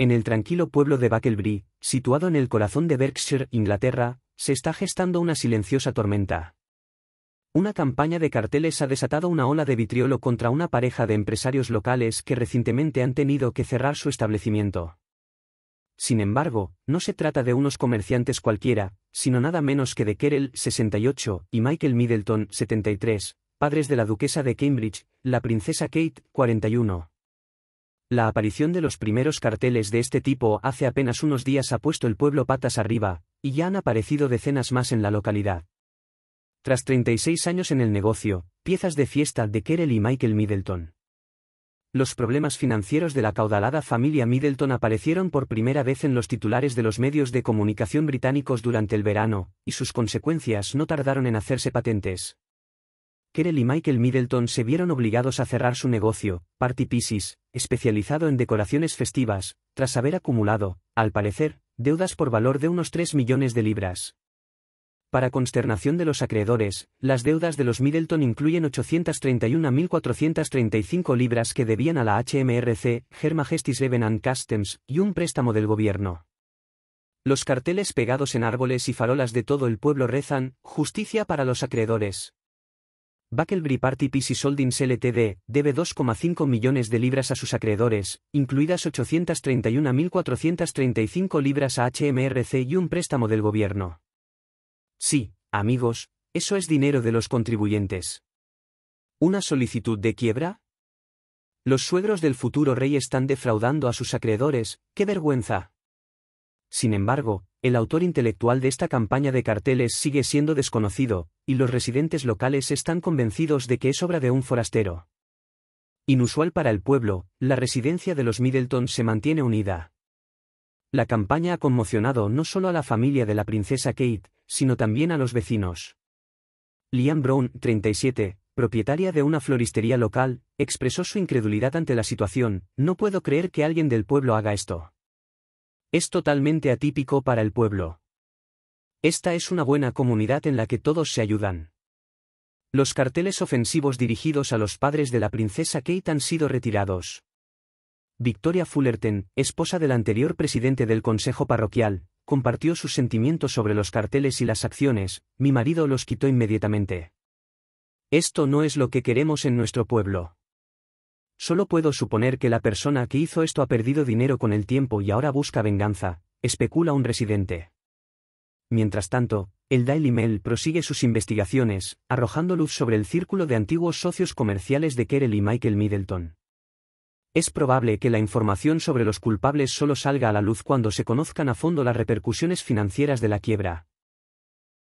En el tranquilo pueblo de Bucklebury, situado en el corazón de Berkshire, Inglaterra, se está gestando una silenciosa tormenta. Una campaña de carteles ha desatado una ola de vitriolo contra una pareja de empresarios locales que recientemente han tenido que cerrar su establecimiento. Sin embargo, no se trata de unos comerciantes cualquiera, sino nada menos que de Kerel, 68, y Michael Middleton, 73, padres de la duquesa de Cambridge, la princesa Kate, 41. La aparición de los primeros carteles de este tipo hace apenas unos días ha puesto el pueblo patas arriba, y ya han aparecido decenas más en la localidad. Tras 36 años en el negocio, piezas de fiesta de Kerel y Michael Middleton. Los problemas financieros de la caudalada familia Middleton aparecieron por primera vez en los titulares de los medios de comunicación británicos durante el verano, y sus consecuencias no tardaron en hacerse patentes. Kerel y Michael Middleton se vieron obligados a cerrar su negocio, Party Pieces, especializado en decoraciones festivas, tras haber acumulado, al parecer, deudas por valor de unos 3 millones de libras. Para consternación de los acreedores, las deudas de los Middleton incluyen 831.435 libras que debían a la HMRC, Her Majesty's Revenant Customs, y un préstamo del gobierno. Los carteles pegados en árboles y farolas de todo el pueblo rezan, justicia para los acreedores. Bucklebury Party PC Soldings Ltd. debe 2,5 millones de libras a sus acreedores, incluidas 831.435 libras a HMRC y un préstamo del gobierno. Sí, amigos, eso es dinero de los contribuyentes. ¿Una solicitud de quiebra? Los suegros del futuro rey están defraudando a sus acreedores, qué vergüenza. Sin embargo, el autor intelectual de esta campaña de carteles sigue siendo desconocido, y los residentes locales están convencidos de que es obra de un forastero. Inusual para el pueblo, la residencia de los Middleton se mantiene unida. La campaña ha conmocionado no solo a la familia de la princesa Kate, sino también a los vecinos. Liam Brown, 37, propietaria de una floristería local, expresó su incredulidad ante la situación, no puedo creer que alguien del pueblo haga esto. Es totalmente atípico para el pueblo. Esta es una buena comunidad en la que todos se ayudan. Los carteles ofensivos dirigidos a los padres de la princesa Kate han sido retirados. Victoria Fullerton, esposa del anterior presidente del Consejo Parroquial, compartió sus sentimientos sobre los carteles y las acciones, mi marido los quitó inmediatamente. Esto no es lo que queremos en nuestro pueblo. Solo puedo suponer que la persona que hizo esto ha perdido dinero con el tiempo y ahora busca venganza, especula un residente. Mientras tanto, el Daily Mail prosigue sus investigaciones, arrojando luz sobre el círculo de antiguos socios comerciales de Kerel y Michael Middleton. Es probable que la información sobre los culpables solo salga a la luz cuando se conozcan a fondo las repercusiones financieras de la quiebra,